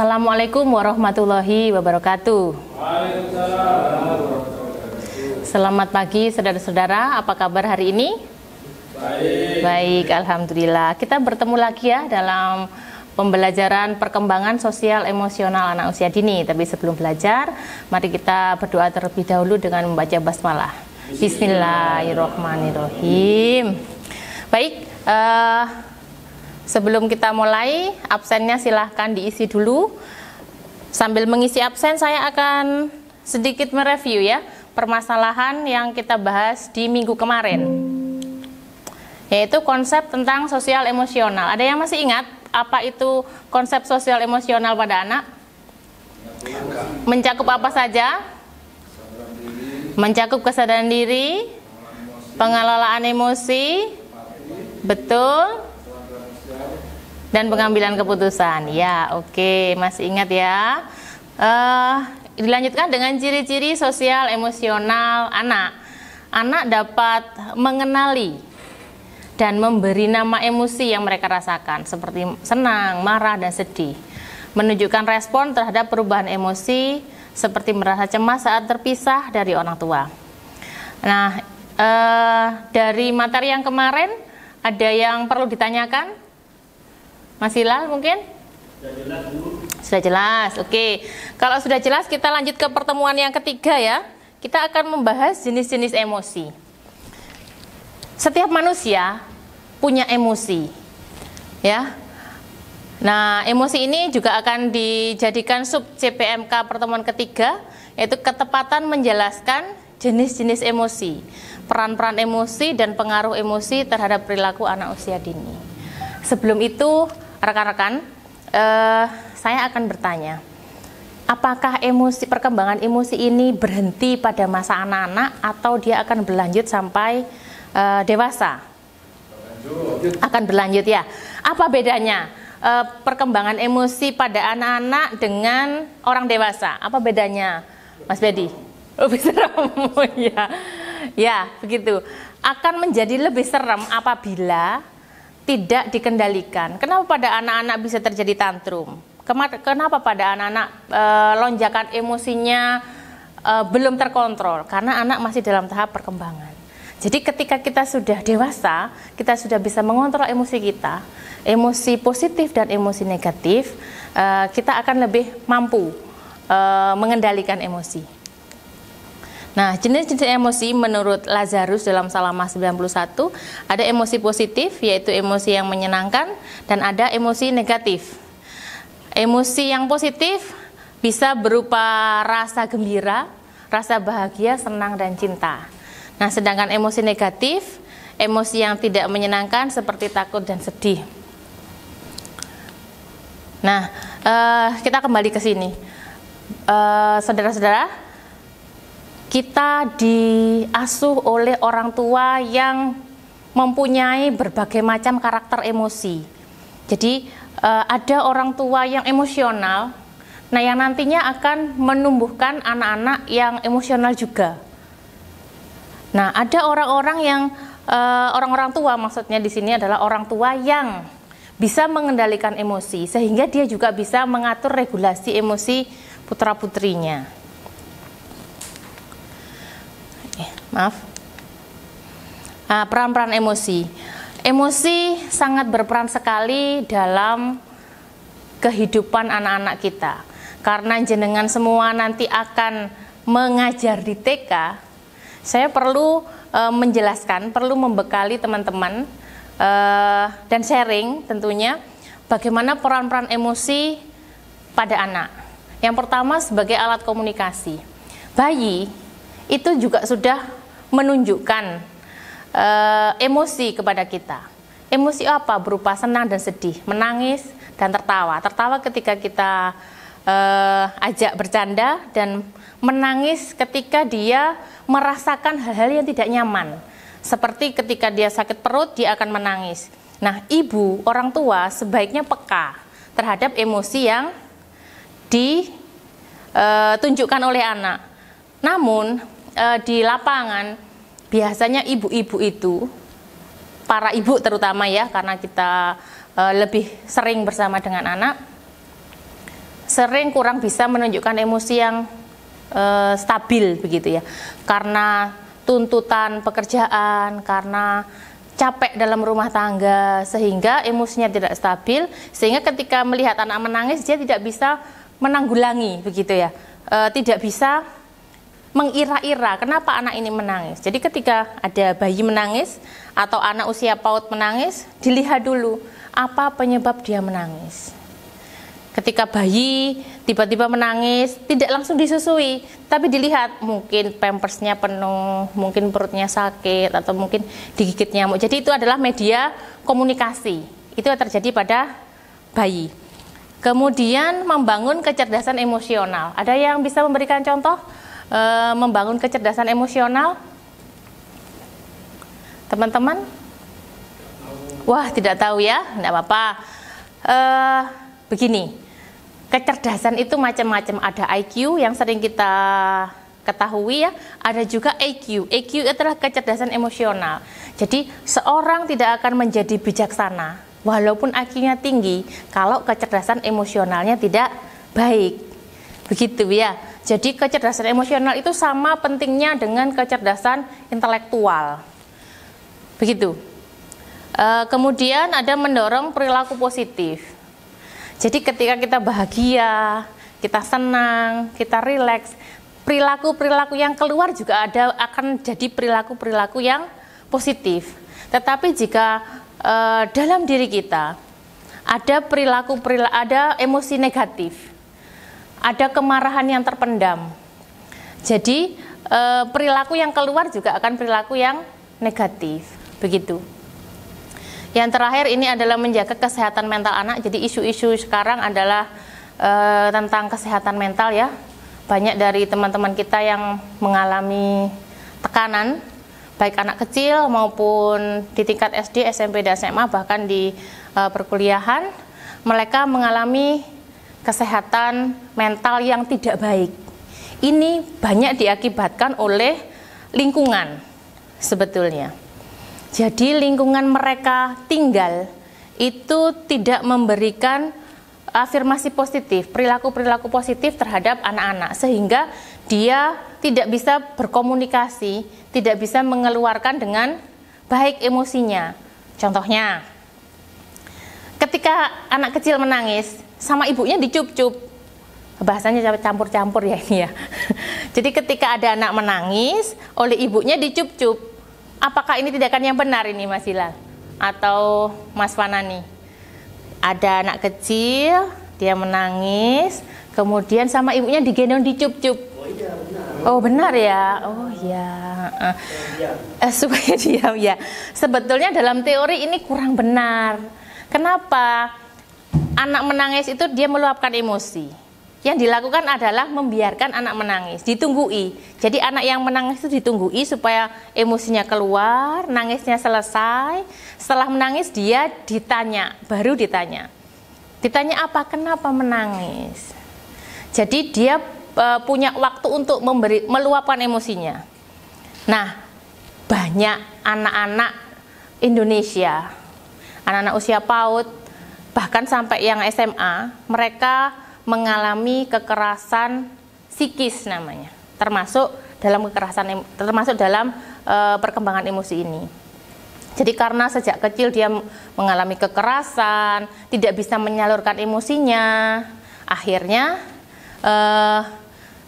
Assalamualaikum warahmatullahi wabarakatuh. Selamat pagi saudara-saudara, apa kabar hari ini? Baik. Baik, alhamdulillah. Kita bertemu lagi ya dalam pembelajaran perkembangan sosial emosional anak usia dini. Tapi sebelum belajar, mari kita berdoa terlebih dahulu dengan membaca basmalah. Bismillahirrahmanirrahim. Baik, uh, Sebelum kita mulai, absennya silahkan diisi dulu. Sambil mengisi absen, saya akan sedikit mereview ya permasalahan yang kita bahas di minggu kemarin. Yaitu konsep tentang sosial emosional. Ada yang masih ingat apa itu konsep sosial emosional pada anak? Mencakup apa saja? Mencakup kesadaran diri, pengelolaan emosi, betul, dan pengambilan keputusan. Ya, oke, okay. masih ingat ya. Uh, dilanjutkan dengan ciri-ciri sosial emosional anak. Anak dapat mengenali dan memberi nama emosi yang mereka rasakan seperti senang, marah, dan sedih. Menunjukkan respon terhadap perubahan emosi seperti merasa cemas saat terpisah dari orang tua. Nah, uh, dari materi yang kemarin ada yang perlu ditanyakan? Mas Hilal mungkin? Sudah jelas, jelas. Oke. Okay. Kalau sudah jelas kita lanjut ke pertemuan yang ketiga ya. Kita akan membahas jenis-jenis emosi. Setiap manusia punya emosi. Ya. Nah, emosi ini juga akan dijadikan sub CPMK pertemuan ketiga yaitu ketepatan menjelaskan jenis-jenis emosi, peran-peran emosi dan pengaruh emosi terhadap perilaku anak usia dini. Sebelum itu, rekan-rekan, uh, saya akan bertanya, apakah emosi perkembangan emosi ini berhenti pada masa anak-anak atau dia akan berlanjut sampai uh, dewasa? Berlanjut. Akan berlanjut ya. Apa bedanya uh, perkembangan emosi pada anak-anak dengan orang dewasa? Apa bedanya, Mas Bedi? Oh, lebih seram, ya. Ya, begitu. Akan menjadi lebih serem apabila tidak dikendalikan. Kenapa pada anak-anak bisa terjadi tantrum? Kenapa pada anak-anak e, lonjakan emosinya e, belum terkontrol? Karena anak masih dalam tahap perkembangan. Jadi ketika kita sudah dewasa, kita sudah bisa mengontrol emosi kita, emosi positif dan emosi negatif, e, kita akan lebih mampu e, mengendalikan emosi. Nah, jenis-jenis emosi menurut Lazarus dalam Salamah 91 ada emosi positif yaitu emosi yang menyenangkan dan ada emosi negatif. Emosi yang positif bisa berupa rasa gembira, rasa bahagia, senang dan cinta. Nah, sedangkan emosi negatif, emosi yang tidak menyenangkan seperti takut dan sedih. Nah, eh, kita kembali ke sini. Eh, saudara-saudara, eh, kita diasuh oleh orang tua yang mempunyai berbagai macam karakter emosi. Jadi eh, ada orang tua yang emosional, nah yang nantinya akan menumbuhkan anak-anak yang emosional juga. Nah ada orang-orang yang eh, orang-orang tua maksudnya di sini adalah orang tua yang bisa mengendalikan emosi sehingga dia juga bisa mengatur regulasi emosi putra putrinya. maaf ah, peran-peran nah, emosi emosi sangat berperan sekali dalam kehidupan anak-anak kita karena jenengan semua nanti akan mengajar di TK saya perlu e, menjelaskan perlu membekali teman-teman e, dan sharing tentunya bagaimana peran-peran emosi pada anak yang pertama sebagai alat komunikasi bayi itu juga sudah menunjukkan e, emosi kepada kita. Emosi apa? Berupa senang dan sedih, menangis dan tertawa. Tertawa ketika kita e, ajak bercanda dan menangis ketika dia merasakan hal-hal yang tidak nyaman. Seperti ketika dia sakit perut, dia akan menangis. Nah, ibu, orang tua sebaiknya peka terhadap emosi yang ditunjukkan eh, oleh anak. Namun, uh, di lapangan biasanya ibu-ibu itu para ibu terutama ya karena kita uh, lebih sering bersama dengan anak sering kurang bisa menunjukkan emosi yang uh, stabil begitu ya karena tuntutan pekerjaan karena capek dalam rumah tangga sehingga emosinya tidak stabil sehingga ketika melihat anak menangis dia tidak bisa menanggulangi begitu ya e, tidak bisa mengira-ira kenapa anak ini menangis. Jadi ketika ada bayi menangis atau anak usia paut menangis, dilihat dulu apa penyebab dia menangis. Ketika bayi tiba-tiba menangis, tidak langsung disusui, tapi dilihat mungkin pampersnya penuh, mungkin perutnya sakit atau mungkin digigit nyamuk. Jadi itu adalah media komunikasi. Itu yang terjadi pada bayi. Kemudian membangun kecerdasan emosional. Ada yang bisa memberikan contoh? e, membangun kecerdasan emosional? Teman-teman? Wah, tidak tahu ya, tidak apa-apa. E, begini, kecerdasan itu macam-macam. Ada IQ yang sering kita ketahui ya, ada juga EQ. EQ adalah kecerdasan emosional. Jadi seorang tidak akan menjadi bijaksana walaupun IQ-nya tinggi kalau kecerdasan emosionalnya tidak baik. Begitu ya. Jadi kecerdasan emosional itu sama pentingnya dengan kecerdasan intelektual. Begitu. E, kemudian ada mendorong perilaku positif. Jadi ketika kita bahagia, kita senang, kita rileks, perilaku-perilaku yang keluar juga ada akan jadi perilaku-perilaku yang positif. Tetapi jika e, dalam diri kita ada perilaku, perilaku ada emosi negatif, ada kemarahan yang terpendam. Jadi e, perilaku yang keluar juga akan perilaku yang negatif, begitu. Yang terakhir ini adalah menjaga kesehatan mental anak. Jadi isu-isu sekarang adalah e, tentang kesehatan mental ya. Banyak dari teman-teman kita yang mengalami tekanan baik anak kecil maupun di tingkat SD, SMP dan SMA bahkan di e, perkuliahan mereka mengalami kesehatan mental yang tidak baik. Ini banyak diakibatkan oleh lingkungan sebetulnya. Jadi lingkungan mereka tinggal itu tidak memberikan eh, afirmasi positif, perilaku-perilaku positif terhadap anak-anak sehingga dia tidak bisa berkomunikasi, tidak bisa mengeluarkan dengan baik emosinya. Contohnya, ketika anak kecil menangis sama ibunya dicup-cup bahasanya campur-campur ya ini ya jadi ketika ada anak menangis oleh ibunya dicup-cup apakah ini tindakan yang benar ini Mas Hilal atau Mas Fanani ada anak kecil dia menangis kemudian sama ibunya digendong dicup-cup Oh benar oh, iya. oh, ya, oh ya, uh, supaya diam ya. Sebetulnya dalam teori ini kurang benar Kenapa? Anak menangis itu dia meluapkan emosi. Yang dilakukan adalah membiarkan anak menangis, ditunggui. Jadi anak yang menangis itu ditunggui supaya emosinya keluar, nangisnya selesai. Setelah menangis dia ditanya, baru ditanya. Ditanya apa? Kenapa menangis? Jadi dia e, punya waktu untuk memberi meluapkan emosinya. Nah, banyak anak-anak Indonesia anak-anak usia PAUD, bahkan sampai yang SMA, mereka mengalami kekerasan psikis namanya, termasuk dalam kekerasan termasuk dalam e, perkembangan emosi ini. Jadi karena sejak kecil dia mengalami kekerasan, tidak bisa menyalurkan emosinya, akhirnya e,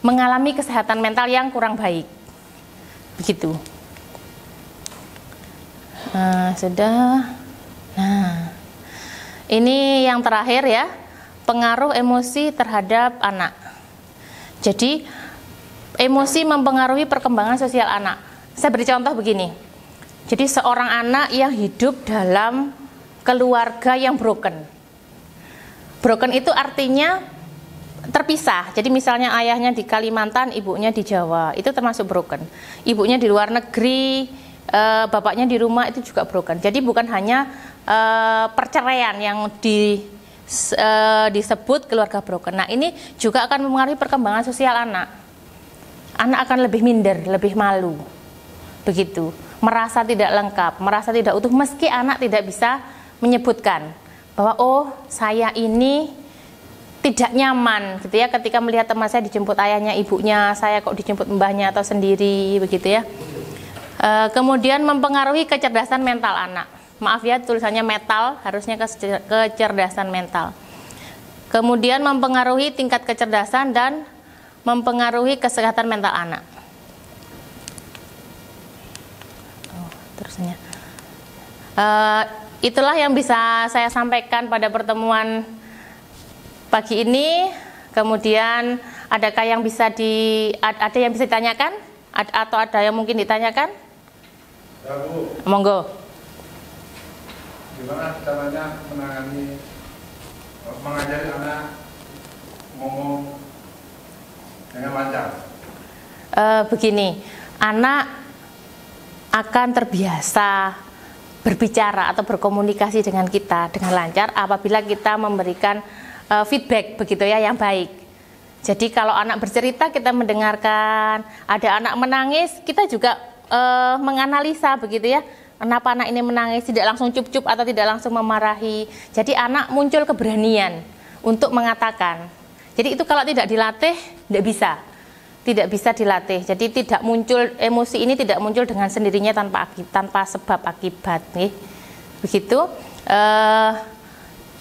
mengalami kesehatan mental yang kurang baik. Begitu. Nah, sudah. Nah, ini yang terakhir ya, pengaruh emosi terhadap anak. Jadi, emosi mempengaruhi perkembangan sosial anak. Saya beri contoh begini. Jadi seorang anak yang hidup dalam keluarga yang broken. Broken itu artinya terpisah. Jadi misalnya ayahnya di Kalimantan, ibunya di Jawa, itu termasuk broken. Ibunya di luar negeri, uh, bapaknya di rumah itu juga broken. Jadi bukan hanya uh, perceraian yang di eh, disebut keluarga broken. Nah ini juga akan mempengaruhi perkembangan sosial anak. Anak akan lebih minder, lebih malu, begitu. Merasa tidak lengkap, merasa tidak utuh, meski anak tidak bisa menyebutkan bahwa oh saya ini tidak nyaman gitu ya ketika melihat teman saya dijemput ayahnya ibunya saya kok dijemput mbahnya atau sendiri begitu ya Eh, kemudian mempengaruhi kecerdasan mental anak. Maaf ya tulisannya metal, harusnya kecerdasan mental. Kemudian mempengaruhi tingkat kecerdasan dan mempengaruhi kesehatan mental anak. Oh, terusnya. E, eh, itulah yang bisa saya sampaikan pada pertemuan pagi ini. Kemudian adakah yang bisa di ada yang bisa ditanyakan atau ada yang mungkin ditanyakan? Ya, Monggo. Gimana caranya menangani eh, mengajari anak ngomong dengan lancar? E, begini, anak akan terbiasa berbicara atau berkomunikasi dengan kita dengan lancar apabila kita memberikan e, feedback begitu ya yang baik. Jadi kalau anak bercerita kita mendengarkan, ada anak menangis kita juga uh, menganalisa begitu ya kenapa anak ini menangis tidak langsung cup-cup atau tidak langsung memarahi jadi anak muncul keberanian untuk mengatakan jadi itu kalau tidak dilatih tidak bisa tidak bisa dilatih jadi tidak muncul emosi ini tidak muncul dengan sendirinya tanpa tanpa sebab akibat nih begitu uh,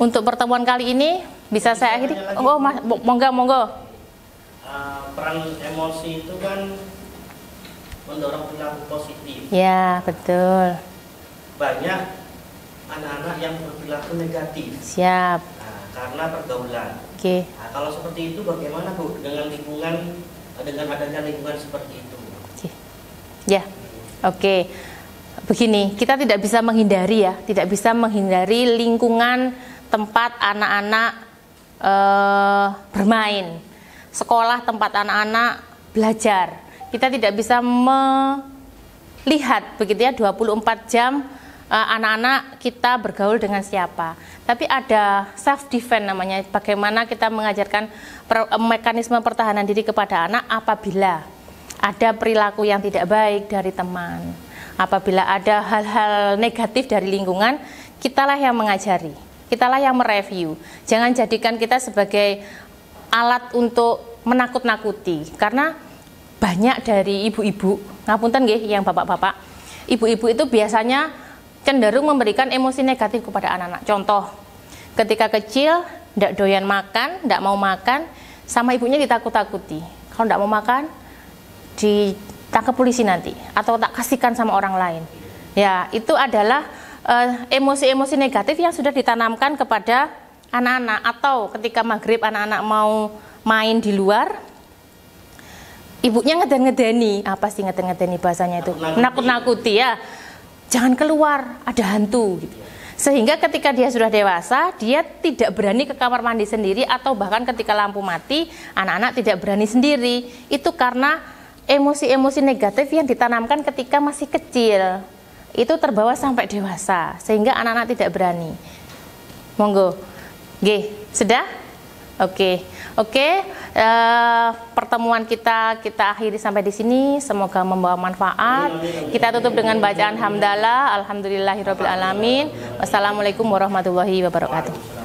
untuk pertemuan kali ini bisa, saya akhiri oh monggo monggo uh, peran emosi itu kan mendorong perilaku positif. Ya, betul. Banyak anak-anak yang berperilaku negatif. Siap. Nah, karena pergaulan. Oke. Okay. Nah, kalau seperti itu bagaimana Bu dengan lingkungan dengan adanya lingkungan seperti itu? Oke. Okay. Ya. Oke. Okay. Begini, kita tidak bisa menghindari ya, tidak bisa menghindari lingkungan tempat anak-anak eh, bermain, sekolah tempat anak-anak belajar, kita tidak bisa melihat begitu ya 24 jam e, anak-anak kita bergaul dengan siapa. Tapi ada self defense namanya, bagaimana kita mengajarkan per e, mekanisme pertahanan diri kepada anak apabila ada perilaku yang tidak baik dari teman. Apabila ada hal-hal negatif dari lingkungan, kitalah yang mengajari, kitalah yang mereview. Jangan jadikan kita sebagai alat untuk menakut-nakuti karena banyak dari ibu-ibu ngapunten nggih yang bapak-bapak ibu-ibu itu biasanya cenderung memberikan emosi negatif kepada anak-anak contoh ketika kecil tidak doyan makan tidak mau makan sama ibunya ditakut-takuti kalau tidak mau makan ditangkap polisi nanti atau tak kasihkan sama orang lain ya itu adalah eh, emosi-emosi uh, emosi -emosi negatif yang sudah ditanamkan kepada anak-anak atau ketika maghrib anak-anak mau main di luar ibunya ngeden-ngedeni apa sih ngeden-ngedeni bahasanya itu nakut-nakuti ya jangan keluar ada hantu gitu sehingga ketika dia sudah dewasa dia tidak berani ke kamar mandi sendiri atau bahkan ketika lampu mati anak-anak tidak berani sendiri itu karena emosi-emosi negatif yang ditanamkan ketika masih kecil itu terbawa sampai dewasa sehingga anak-anak tidak berani monggo G sudah oke okay. oke okay. uh, eh, pertemuan kita kita akhiri sampai di sini. Semoga membawa manfaat. Kita tutup dengan bacaan hamdalah. Alhamdulillahirobbilalamin. Wassalamualaikum warahmatullahi wabarakatuh.